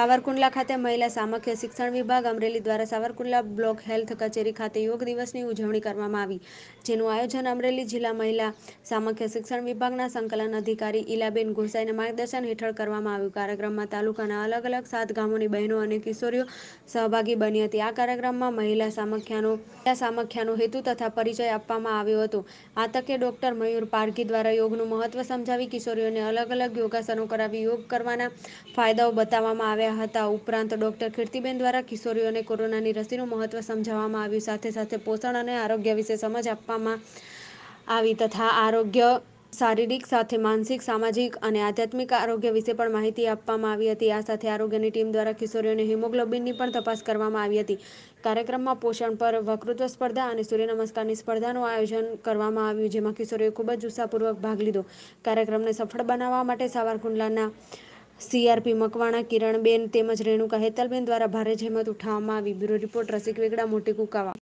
સાવરકુંડલા ખાતે મહિલા સામખ્ય શિક્ષણ વિભાગ અમરેલી દ્વારા સાવરકુંડલા બ્લોક હેલ્થ કચેરી ખાતે યોગ દિવસની ઉજવણી કરવામાં આવી જેનું આયોજન અમરેલી જિલ્લા મહિલા સામખ્ય શિક્ષણ વિભાગના સંકલન અધિકારી ઈલાબેન ગોસાઈના માર્ગદર્શન હેઠળ કરવામાં આવ્યું કાર્યક્રમમાં તાલુકાના અલગ અલગ સાત ગામોની બહેનો અને કિશોરીઓ સહભાગી બની હતી આ કાર્યક્રમમાં મહિલા સામખ્યાનો મહિલા સામખ્યાનો હેતુ તથા પરિચય આપવામાં આવ્યો હતો આ તકે ડોક્ટર મયુર પારઘી દ્વારા યોગનું મહત્વ સમજાવી કિશોરીઓને અલગ અલગ યોગાસનો કરાવી યોગ કરવાના ફાયદાઓ બતાવવામાં આવ્યા રહ્યા હતા ઉપરાંત ડોક્ટર કીર્તિબેન દ્વારા કિશોરીઓને કોરોનાની રસીનું મહત્વ સમજાવવામાં આવ્યું સાથે સાથે પોષણ અને આરોગ્ય વિશે સમજ આપવામાં આવી તથા આરોગ્ય શારીરિક સાથે માનસિક સામાજિક અને આધ્યાત્મિક આરોગ્ય વિશે પણ માહિતી આપવામાં આવી હતી આ સાથે આરોગ્યની ટીમ દ્વારા કિશોરીઓને હિમોગ્લોબિનની પણ તપાસ કરવામાં આવી હતી કાર્યક્રમમાં પોષણ પર વકૃત્વ સ્પર્ધા અને સૂર્ય નમસ્કારની સ્પર્ધાનું આયોજન કરવામાં આવ્યું જેમાં કિશોરીઓએ ખૂબ જ ઉત્સાહપૂર્વક ભાગ લીધો કાર્યક્રમને સફળ બનાવવા માટે સાવરકુંડલાના સીઆરપી મકવાણા કિરણબેન તેમજ રેણુકા હેતલબેન દ્વારા ભારે જહેમત ઉઠાવવામાં આવી બ્યુરો રિપોર્ટ રસિક વેગડા મોટી કુકાવા